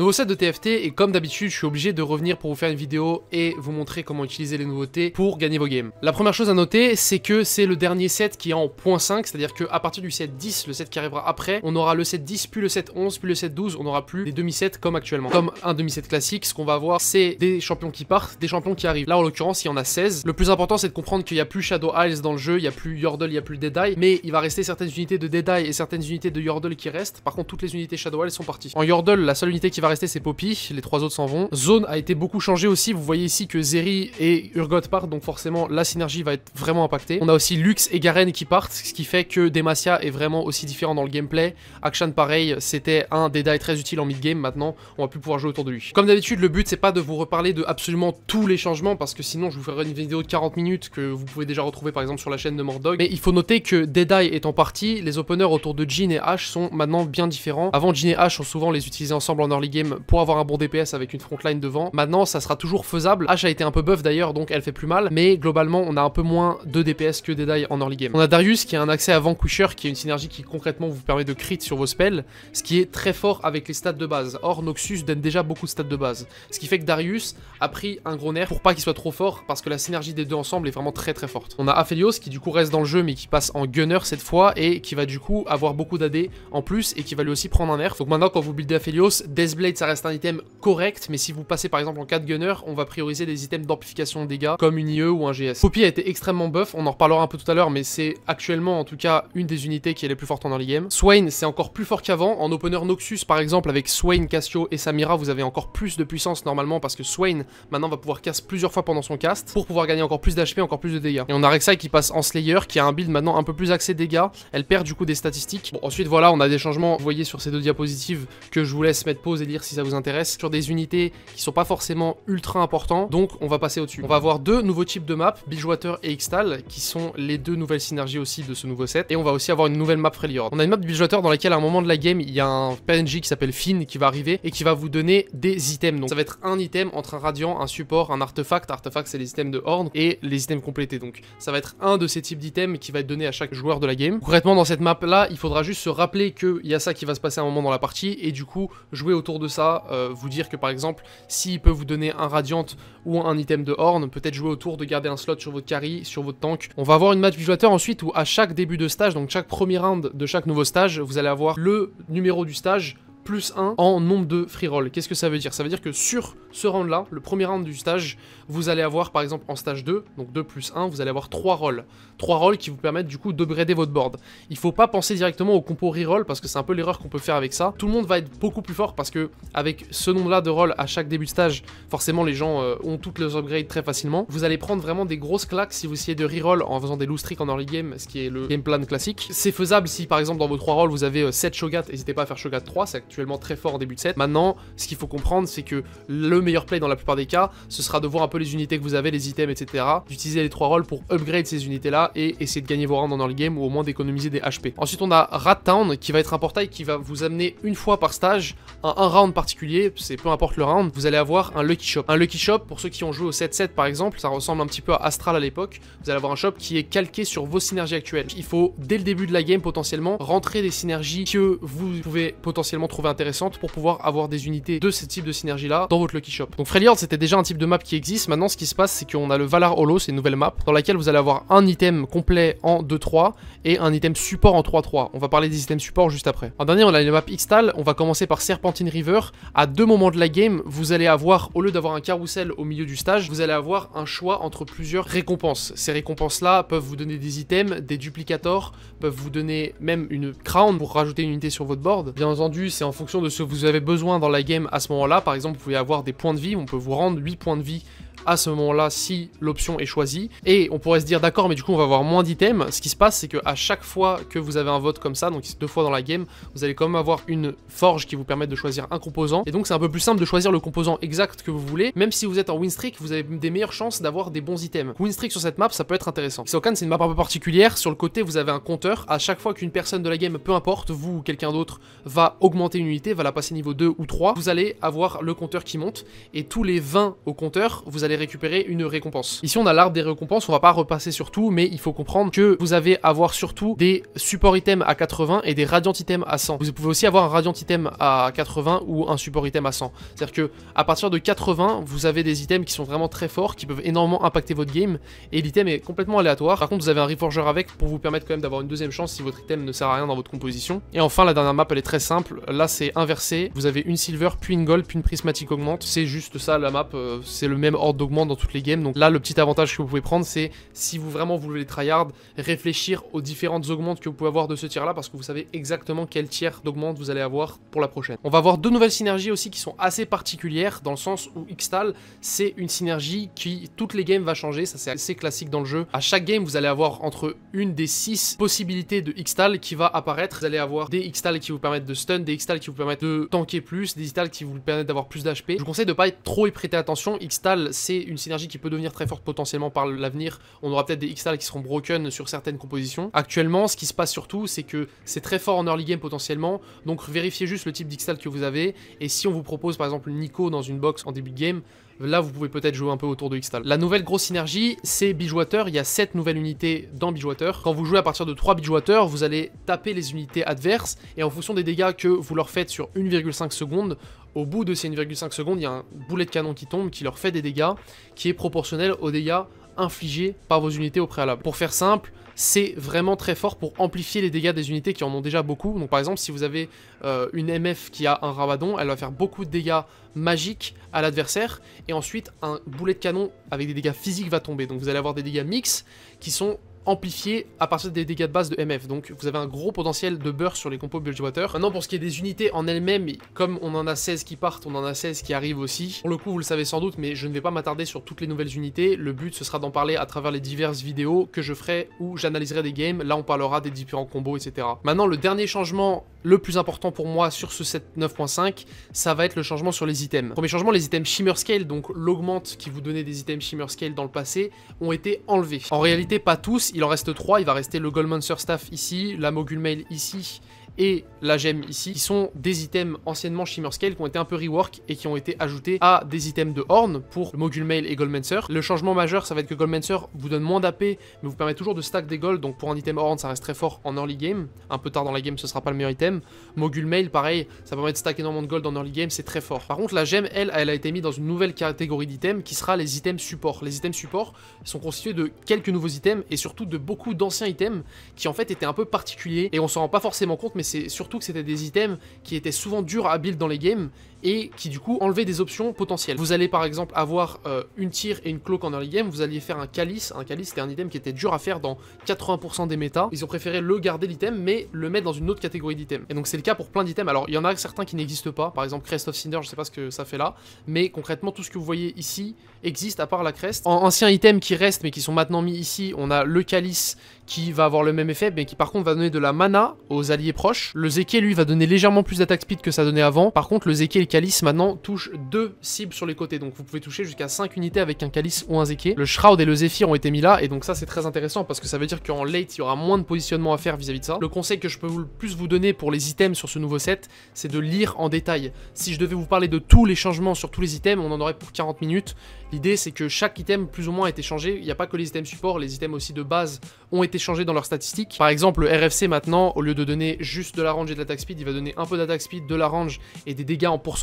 Nouveau set de TFT et comme d'habitude je suis obligé de revenir pour vous faire une vidéo et vous montrer comment utiliser les nouveautés pour gagner vos games. La première chose à noter c'est que c'est le dernier set qui est en point 5 c'est à dire qu'à partir du set 10 le set qui arrivera après on aura le set 10 puis le set 11 puis le set 12 on n'aura plus les demi-sets comme actuellement. Comme un demi-set classique ce qu'on va avoir c'est des champions qui partent, des champions qui arrivent. Là en l'occurrence il y en a 16. Le plus important c'est de comprendre qu'il n'y a plus Shadow Isles dans le jeu, il n'y a plus Yordle, il n'y a plus Deadeye mais il va rester certaines unités de Deadeye et certaines unités de Yordle qui restent. Par contre toutes les unités Shadow Isles sont parties. En Yordle la seule unité qui va rester, c'est Poppy. Les trois autres s'en vont. Zone a été beaucoup changée aussi. Vous voyez ici que Zeri et Urgot partent, donc forcément la synergie va être vraiment impactée. On a aussi Lux et Garen qui partent, ce qui fait que Demacia est vraiment aussi différent dans le gameplay. Action pareil, c'était un des très utile en mid-game. Maintenant, on va plus pouvoir jouer autour de lui. Comme d'habitude, le but c'est pas de vous reparler de absolument tous les changements parce que sinon je vous ferai une vidéo de 40 minutes que vous pouvez déjà retrouver par exemple sur la chaîne de Mordog. Mais il faut noter que Deadeye étant parti, les openers autour de Jin et H sont maintenant bien différents. Avant, Jin et H ont souvent les utilisés ensemble en early game pour avoir un bon DPS avec une frontline devant. Maintenant, ça sera toujours faisable. Ash a été un peu buff d'ailleurs, donc elle fait plus mal. Mais globalement, on a un peu moins de DPS que die en early game. On a Darius qui a un accès à Vanquisher, qui est une synergie qui concrètement vous permet de crit sur vos spells, ce qui est très fort avec les stats de base. Or, Noxus donne déjà beaucoup de stats de base. Ce qui fait que Darius a pris un gros nerf pour pas qu'il soit trop fort, parce que la synergie des deux ensemble est vraiment très très forte. On a Aphelios qui du coup reste dans le jeu, mais qui passe en gunner cette fois, et qui va du coup avoir beaucoup d'AD en plus, et qui va lui aussi prendre un nerf. Donc maintenant, quand vous buildez Aphelios, Deathblade Blade, ça reste un item correct, mais si vous passez par exemple en 4 gunner, on va prioriser des items d'amplification de dégâts, comme une IE ou un GS. Poppy a été extrêmement buff, on en reparlera un peu tout à l'heure, mais c'est actuellement en tout cas une des unités qui est les plus forte en early game. Swain, c'est encore plus fort qu'avant. En opener Noxus, par exemple, avec Swain, Cassio et Samira, vous avez encore plus de puissance normalement, parce que Swain, maintenant, va pouvoir casse plusieurs fois pendant son cast, pour pouvoir gagner encore plus d'HP, encore plus de dégâts. Et on a Rek'Sai qui passe en Slayer, qui a un build maintenant un peu plus axé dégâts, elle perd du coup des statistiques. ensuite, voilà, on a des changements, vous voyez sur ces deux diapositives, que je vous laisse mettre pause et si ça vous intéresse, sur des unités qui sont pas forcément ultra importants, donc on va passer au-dessus. On va avoir deux nouveaux types de maps, Bilgewater et Ixtal, qui sont les deux nouvelles synergies aussi de ce nouveau set, et on va aussi avoir une nouvelle map Freljord. On a une map de dans laquelle à un moment de la game, il y a un PNJ qui s'appelle Finn qui va arriver et qui va vous donner des items, donc ça va être un item entre un radiant, un support, un artefact, artefact c'est les items de Horn, et les items complétés, donc ça va être un de ces types d'items qui va être donné à chaque joueur de la game. Concrètement dans cette map là, il faudra juste se rappeler qu'il y a ça qui va se passer à un moment dans la partie, et du coup jouer autour de de ça, euh, vous dire que par exemple, s'il peut vous donner un Radiant ou un item de Horn, peut-être jouer autour de garder un slot sur votre carry, sur votre tank. On va avoir une match visuateur ensuite où à chaque début de stage, donc chaque premier round de chaque nouveau stage, vous allez avoir le numéro du stage, plus 1 en nombre de free roll. Qu'est-ce que ça veut dire Ça veut dire que sur ce round-là, le premier round du stage, vous allez avoir par exemple en stage 2, donc 2 plus 1, vous allez avoir trois rolls. trois rolls qui vous permettent du coup d'upgrader votre board. Il faut pas penser directement au compo reroll parce que c'est un peu l'erreur qu'on peut faire avec ça. Tout le monde va être beaucoup plus fort parce que avec ce nombre-là de rolls à chaque début de stage, forcément les gens euh, ont toutes les upgrades très facilement. Vous allez prendre vraiment des grosses claques si vous essayez de reroll en faisant des loose tricks en early game, ce qui est le game plan classique. C'est faisable si par exemple dans vos trois rolls vous avez 7 euh, Shogat, n'hésitez pas à faire Shogat 3, c'est très fort en début de set. Maintenant, ce qu'il faut comprendre, c'est que le meilleur play dans la plupart des cas, ce sera de voir un peu les unités que vous avez, les items, etc. D'utiliser les trois rôles pour upgrade ces unités-là et essayer de gagner vos rounds en early game ou au moins d'économiser des HP. Ensuite, on a Rat Town qui va être un portail qui va vous amener une fois par stage à un round particulier, c'est peu importe le round, vous allez avoir un Lucky Shop. Un Lucky Shop, pour ceux qui ont joué au 7-7 par exemple, ça ressemble un petit peu à Astral à l'époque, vous allez avoir un shop qui est calqué sur vos synergies actuelles. Il faut, dès le début de la game potentiellement, rentrer des synergies que vous pouvez potentiellement trouver intéressante pour pouvoir avoir des unités de ce type de synergie là dans votre Lucky Shop. Donc Freljord c'était déjà un type de map qui existe, maintenant ce qui se passe c'est qu'on a le Valar Holo, c'est une nouvelle map, dans laquelle vous allez avoir un item complet en 2-3 et un item support en 3-3. On va parler des items support juste après. En dernier on a la map Xtal, on va commencer par Serpentine River. À deux moments de la game, vous allez avoir, au lieu d'avoir un carrousel au milieu du stage, vous allez avoir un choix entre plusieurs récompenses. Ces récompenses là peuvent vous donner des items, des duplicators, peuvent vous donner même une crown pour rajouter une unité sur votre board. Bien entendu c'est en en fonction de ce que vous avez besoin dans la game à ce moment-là. Par exemple, vous pouvez avoir des points de vie, on peut vous rendre 8 points de vie à ce moment-là si l'option est choisie. Et on pourrait se dire d'accord, mais du coup on va avoir moins d'items. Ce qui se passe, c'est que à chaque fois que vous avez un vote comme ça, donc deux fois dans la game, vous allez quand même avoir une forge qui vous permet de choisir un composant. Et donc c'est un peu plus simple de choisir le composant exact que vous voulez. Même si vous êtes en win streak, vous avez des meilleures chances d'avoir des bons items. Win streak sur cette map, ça peut être intéressant. Sokan, c'est une map un peu particulière. Sur le côté, vous avez un compteur. À chaque fois qu'une personne de la game, peu importe, vous ou quelqu'un d'autre, va augmenter une unité, va la passer niveau 2 ou 3, vous allez avoir le compteur qui monte. Et tous les 20 au compteur, vous allez récupérer une récompense. Ici, on a l'arbre des récompenses, on va pas repasser sur tout, mais il faut comprendre que vous avez avoir surtout des support items à 80 et des radiant items à 100. Vous pouvez aussi avoir un radiant item à 80 ou un support item à 100. C'est-à-dire que à partir de 80, vous avez des items qui sont vraiment très forts, qui peuvent énormément impacter votre game, et l'item est complètement aléatoire. Par contre, vous avez un reforger avec pour vous permettre quand même d'avoir une deuxième chance si votre item ne sert à rien dans votre composition. Et enfin, la dernière map, elle est très simple. Là, c'est inversé. Vous avez une silver, puis une gold, puis une prismatique augmente. C'est juste ça, la map. Euh, c'est le même ordre d'augment dans toutes les games. Donc là, le petit avantage que vous pouvez prendre, c'est si vous vraiment vous voulez les tryhard, réfléchir aux différentes augmentes que vous pouvez avoir de ce tir là parce que vous savez exactement quel tiers d'augmente vous allez avoir pour la prochaine. On va voir deux nouvelles synergies aussi qui sont assez particulières dans le sens où Xtal, c'est une synergie qui toutes les games va changer. Ça, c'est assez classique dans le jeu. À chaque game, vous allez avoir entre une des six possibilités de Xtal qui va apparaître. Vous allez avoir des Xtal qui vous permettent de stun, des Xtal qui vous permettent de tanker plus, des Xtal qui vous permettent d'avoir plus d'HP. Je vous conseille de pas être trop y prêter attention. Xtal, c'est c'est une synergie qui peut devenir très forte potentiellement par l'avenir. On aura peut-être des x qui seront broken sur certaines compositions. Actuellement, ce qui se passe surtout, c'est que c'est très fort en early game potentiellement, donc vérifiez juste le type d'xtal que vous avez, et si on vous propose par exemple Nico dans une box en début de game, là vous pouvez peut-être jouer un peu autour de Xtal. La nouvelle grosse synergie, c'est Bijouateur. il y a 7 nouvelles unités dans Bijouateur. Quand vous jouez à partir de 3 Bijwater, vous allez taper les unités adverses, et en fonction des dégâts que vous leur faites sur 1,5 secondes, au bout de ces 1,5 secondes, il y a un boulet de canon qui tombe, qui leur fait des dégâts, qui est proportionnel aux dégâts infligés par vos unités au préalable. Pour faire simple, c'est vraiment très fort pour amplifier les dégâts des unités qui en ont déjà beaucoup. Donc par exemple, si vous avez euh, une MF qui a un Rabadon, elle va faire beaucoup de dégâts magiques à l'adversaire. Et ensuite, un boulet de canon avec des dégâts physiques va tomber. Donc vous allez avoir des dégâts mix qui sont amplifié à partir des dégâts de base de MF. Donc vous avez un gros potentiel de burst sur les compos Bulgewater. Maintenant pour ce qui est des unités en elles-mêmes, comme on en a 16 qui partent, on en a 16 qui arrivent aussi. Pour le coup vous le savez sans doute, mais je ne vais pas m'attarder sur toutes les nouvelles unités. Le but ce sera d'en parler à travers les diverses vidéos que je ferai où j'analyserai des games. Là on parlera des différents combos, etc. Maintenant le dernier changement le plus important pour moi sur ce 9.5, ça va être le changement sur les items. Premier changement, les items Shimmer Scale, donc l'augmente qui vous donnait des items Shimmer Scale dans le passé, ont été enlevés. En réalité, pas tous, il en reste 3, il va rester le Monster Staff ici, la Mogul Mail ici, et la gemme ici, qui sont des items anciennement Shimmer Scale qui ont été un peu rework et qui ont été ajoutés à des items de Horn pour Mogul Mail et Goldmancer. Le changement majeur, ça va être que Goldmancer vous donne moins d'AP, mais vous permet toujours de stack des gold, donc pour un item Horn, ça reste très fort en early game. Un peu tard dans la game, ce sera pas le meilleur item. Mogul Mail, pareil, ça permet de stack énormément de gold en early game, c'est très fort. Par contre, la gemme, elle, elle a été mise dans une nouvelle catégorie d'items qui sera les items support. Les items support sont constitués de quelques nouveaux items et surtout de beaucoup d'anciens items qui en fait étaient un peu particuliers et on s'en rend pas forcément compte, mais c'est surtout que c'était des items qui étaient souvent durs à build dans les games et qui du coup enlevait des options potentielles. Vous allez par exemple avoir euh, une tire et une cloque en early game, vous alliez faire un calice, un calice c'était un item qui était dur à faire dans 80% des méta, ils ont préféré le garder l'item mais le mettre dans une autre catégorie d'items. Et donc c'est le cas pour plein d'items, alors il y en a certains qui n'existent pas, par exemple Crest of Cinder, je sais pas ce que ça fait là, mais concrètement tout ce que vous voyez ici existe à part la crest. En ancien item qui reste, mais qui sont maintenant mis ici, on a le calice qui va avoir le même effet mais qui par contre va donner de la mana aux alliés proches. Le Zeke lui va donner légèrement plus d'attaque speed que ça donnait avant, par contre le Zeke calice maintenant touche deux cibles sur les côtés. Donc vous pouvez toucher jusqu'à 5 unités avec un calice ou un Zeke. Le Shroud et le Zephyr ont été mis là et donc ça c'est très intéressant parce que ça veut dire qu'en late il y aura moins de positionnement à faire vis-à-vis de ça. Le conseil que je peux le plus vous donner pour les items sur ce nouveau set, c'est de lire en détail. Si je devais vous parler de tous les changements sur tous les items, on en aurait pour 40 minutes. L'idée c'est que chaque item plus ou moins a été changé. Il n'y a pas que les items support, les items aussi de base ont été changés dans leurs statistiques. Par exemple, le RFC maintenant, au lieu de donner juste de la range et de l'attack speed, il va donner un peu d'attaque speed, de la range et des dégâts en pourcentage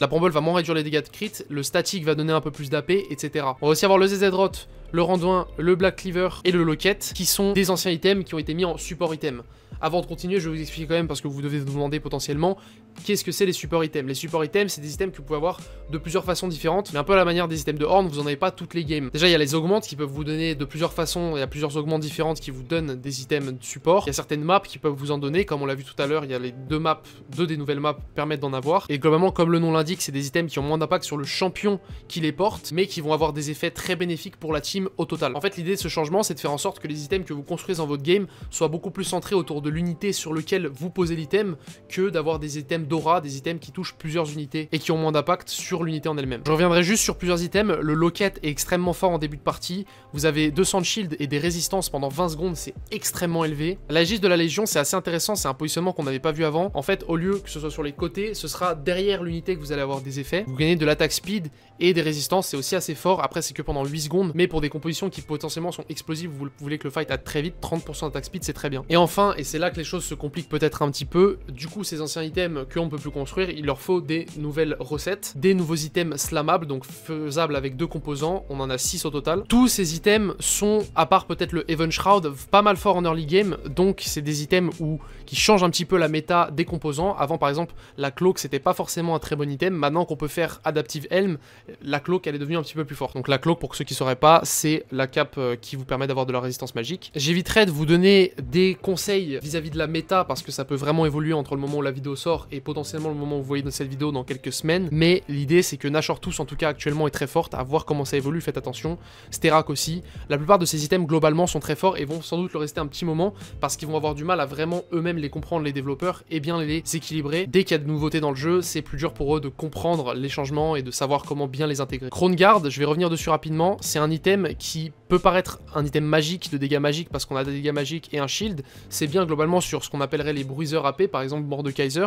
la bombole va moins réduire les dégâts de crit, le statique va donner un peu plus d'AP, etc. On va aussi avoir le ZZ Rot, le Randoin, le Black Cleaver et le Locket, qui sont des anciens items qui ont été mis en support item. Avant de continuer, je vais vous expliquer quand même, parce que vous devez vous demander potentiellement, Qu'est-ce que c'est les supports items Les supports items, c'est des items que vous pouvez avoir de plusieurs façons différentes, mais un peu à la manière des items de Horn, vous en avez pas toutes les games. Déjà, il y a les augmentes qui peuvent vous donner de plusieurs façons, il y a plusieurs augmentes différentes qui vous donnent des items de support. Il y a certaines maps qui peuvent vous en donner, comme on l'a vu tout à l'heure, il y a les deux maps, deux des nouvelles maps permettent d'en avoir. Et globalement, comme le nom l'indique, c'est des items qui ont moins d'impact sur le champion qui les porte, mais qui vont avoir des effets très bénéfiques pour la team au total. En fait, l'idée de ce changement, c'est de faire en sorte que les items que vous construisez dans votre game soient beaucoup plus centrés autour de l'unité sur lequel vous posez l'item que d'avoir des items Dora, des items qui touchent plusieurs unités et qui ont moins d'impact sur l'unité en elle-même. Je reviendrai juste sur plusieurs items, le Locket est extrêmement fort en début de partie, vous avez 200 de shield et des résistances pendant 20 secondes, c'est extrêmement élevé. La giste de la légion c'est assez intéressant, c'est un positionnement qu'on n'avait pas vu avant. En fait, au lieu que ce soit sur les côtés, ce sera derrière l'unité que vous allez avoir des effets. Vous gagnez de l'attaque speed et des résistances, c'est aussi assez fort. Après, c'est que pendant 8 secondes, mais pour des compositions qui potentiellement sont explosives, vous voulez que le fight aille très vite, 30% d'attaque speed, c'est très bien. Et enfin, et c'est là que les choses se compliquent peut-être un petit peu, du coup, ces anciens items que on peut plus construire, il leur faut des nouvelles recettes, des nouveaux items slammables, donc faisables avec deux composants, on en a six au total. Tous ces items sont, à part peut-être le Heaven Shroud, pas mal fort en early game, donc c'est des items où, qui changent un petit peu la méta des composants. Avant par exemple, la cloque c'était pas forcément un très bon item, maintenant qu'on peut faire Adaptive Helm, la cloque elle est devenue un petit peu plus forte. Donc la cloque, pour ceux qui ne sauraient pas, c'est la cape euh, qui vous permet d'avoir de la résistance magique. J'éviterai de vous donner des conseils vis à -vis de la méta, parce que ça peut vraiment évoluer entre le moment où la vidéo sort et potentiellement le moment où vous voyez dans cette vidéo dans quelques semaines. Mais l'idée c'est que Nashor tous en tout cas actuellement est très forte, à voir comment ça évolue, faites attention. Sterak aussi. La plupart de ces items globalement sont très forts et vont sans doute le rester un petit moment parce qu'ils vont avoir du mal à vraiment eux-mêmes les comprendre les développeurs et bien les équilibrer. Dès qu'il y a de nouveautés dans le jeu, c'est plus dur pour eux de comprendre les changements et de savoir comment bien les intégrer. Guard, je vais revenir dessus rapidement, c'est un item qui peut paraître un item magique de dégâts magiques parce qu'on a des dégâts magiques et un shield, c'est bien globalement sur ce qu'on appellerait les bruiseurs AP, par exemple Mordekaiser,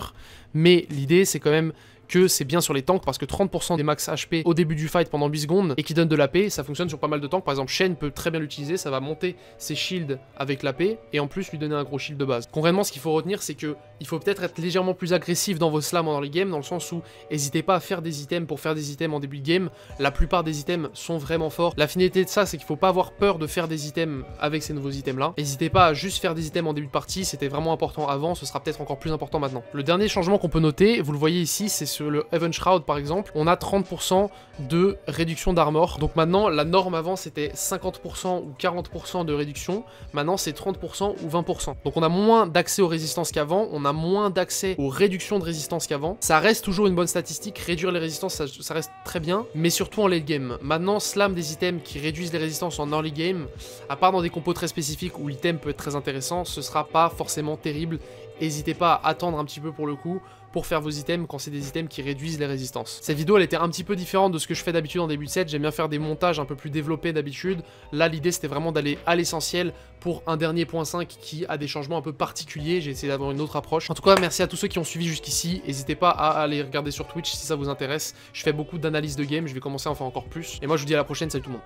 mais l'idée, c'est quand même que c'est bien sur les tanks parce que 30% des max HP au début du fight pendant 8 secondes et qui donne de la paix ça fonctionne sur pas mal de tanks. Par exemple, Shen peut très bien l'utiliser, ça va monter ses shields avec la paix et en plus lui donner un gros shield de base. Concrètement, ce qu'il faut retenir, c'est que il faut peut-être être légèrement plus agressif dans vos slams dans les games, dans le sens où n'hésitez pas à faire des items pour faire des items en début de game. La plupart des items sont vraiment forts. La finalité de ça, c'est qu'il faut pas avoir peur de faire des items avec ces nouveaux items là. N'hésitez pas à juste faire des items en début de partie, c'était vraiment important avant, ce sera peut-être encore plus important maintenant. Le dernier changement qu'on peut noter, vous le voyez ici, c'est ce le Heaven Shroud par exemple, on a 30% de réduction d'armor. Donc maintenant, la norme avant c'était 50% ou 40% de réduction, maintenant c'est 30% ou 20%. Donc on a moins d'accès aux résistances qu'avant, on a moins d'accès aux réductions de résistance qu'avant. Ça reste toujours une bonne statistique, réduire les résistances ça, ça reste très bien, mais surtout en late game. Maintenant, slam des items qui réduisent les résistances en early game, à part dans des compos très spécifiques où l'item peut être très intéressant, ce sera pas forcément terrible N'hésitez pas à attendre un petit peu pour le coup pour faire vos items quand c'est des items qui réduisent les résistances. Cette vidéo elle était un petit peu différente de ce que je fais d'habitude en début de set, j'aime bien faire des montages un peu plus développés d'habitude. Là l'idée c'était vraiment d'aller à l'essentiel pour un dernier point 5 qui a des changements un peu particuliers, j'ai essayé d'avoir une autre approche. En tout cas merci à tous ceux qui ont suivi jusqu'ici, n'hésitez pas à aller regarder sur Twitch si ça vous intéresse, je fais beaucoup d'analyses de game, je vais commencer à en faire encore plus. Et moi je vous dis à la prochaine, salut tout le monde.